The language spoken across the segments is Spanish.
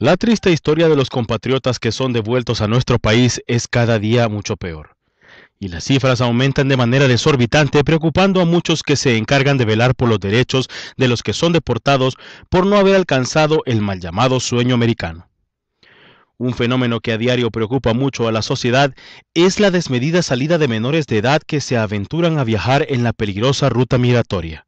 La triste historia de los compatriotas que son devueltos a nuestro país es cada día mucho peor. Y las cifras aumentan de manera desorbitante, preocupando a muchos que se encargan de velar por los derechos de los que son deportados por no haber alcanzado el mal llamado sueño americano. Un fenómeno que a diario preocupa mucho a la sociedad es la desmedida salida de menores de edad que se aventuran a viajar en la peligrosa ruta migratoria.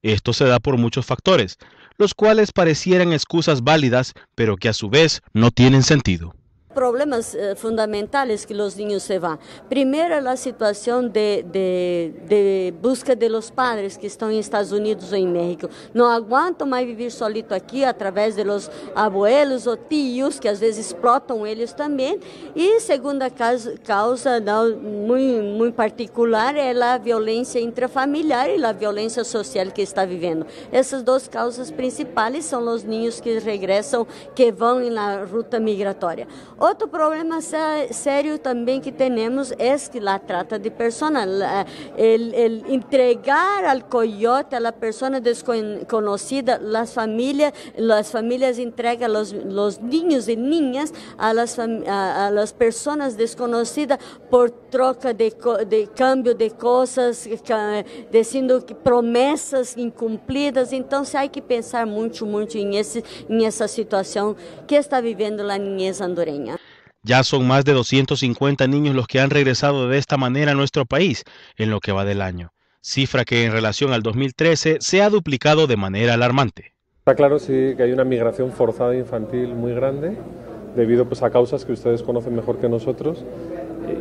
Esto se da por muchos factores, los cuales parecieran excusas válidas, pero que a su vez no tienen sentido. problemas eh, fundamentales que los niños se van. Primero, la situación de, de, de, busca de los padres que están en Estados Unidos o en México. No aguentam mais vivir solito aqui, através de los abuelos ou tios, que às vezes explotam eles também. E segunda causa, causa muito, particular, é a violência intrafamiliar e a violência social que está vivendo. Essas duas causas principais são os niños que regressam, que vão na ruta migratória. Outro problema sério também que temos é que lá trata de pessoas. entregar ao coyote, a pessoa desconhecida, as famílias, as famílias entregam os, os ninhos e ninhas a las, a, las pessoas desconhecidas por troca de, de câmbio de coisas, dizendo que promessas incumpridas. Então, se há que pensar muito, muito em, esse, em essa situação que está vivendo a niñez andorenha. Ya son más de 250 niños los que han regresado de esta manera a nuestro país en lo que va del año, cifra que en relación al 2013 se ha duplicado de manera alarmante. Está claro que hay una migración forzada infantil muy grande debido pues, a causas que ustedes conocen mejor que nosotros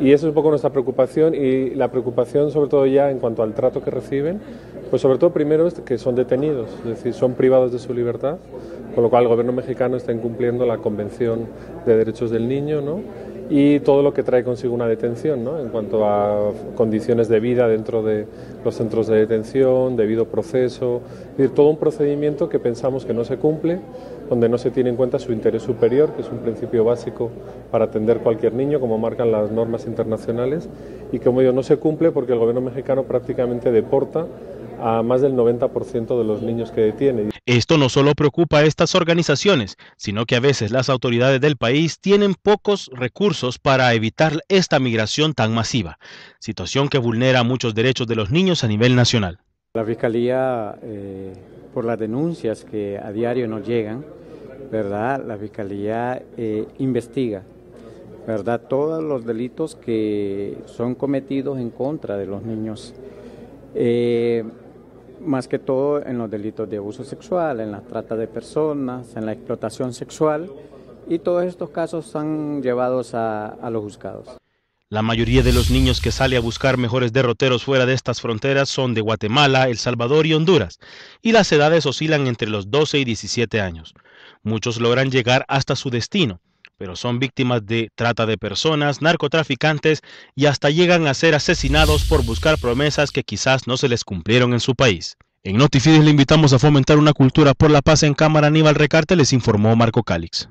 y eso es un poco nuestra preocupación y la preocupación sobre todo ya en cuanto al trato que reciben pues sobre todo primero es que son detenidos, es decir, son privados de su libertad, con lo cual el gobierno mexicano está incumpliendo la Convención de Derechos del Niño, ¿no? y todo lo que trae consigo una detención, ¿no? en cuanto a condiciones de vida dentro de los centros de detención, debido proceso, es decir, todo un procedimiento que pensamos que no se cumple, donde no se tiene en cuenta su interés superior, que es un principio básico para atender cualquier niño, como marcan las normas internacionales, y que, como digo, no se cumple porque el gobierno mexicano prácticamente deporta a más del 90% de los niños que detienen. Esto no solo preocupa a estas organizaciones, sino que a veces las autoridades del país tienen pocos recursos para evitar esta migración tan masiva, situación que vulnera muchos derechos de los niños a nivel nacional. La Fiscalía, eh, por las denuncias que a diario nos llegan, ¿verdad? La Fiscalía eh, investiga, ¿verdad? Todos los delitos que son cometidos en contra de los niños. Eh, más que todo en los delitos de abuso sexual, en la trata de personas, en la explotación sexual y todos estos casos son llevados a, a los juzgados. La mayoría de los niños que sale a buscar mejores derroteros fuera de estas fronteras son de Guatemala, El Salvador y Honduras, y las edades oscilan entre los 12 y 17 años. Muchos logran llegar hasta su destino, pero son víctimas de trata de personas, narcotraficantes y hasta llegan a ser asesinados por buscar promesas que quizás no se les cumplieron en su país. En Notifides le invitamos a fomentar una cultura por la paz en Cámara Aníbal Recarte, les informó Marco Cálix.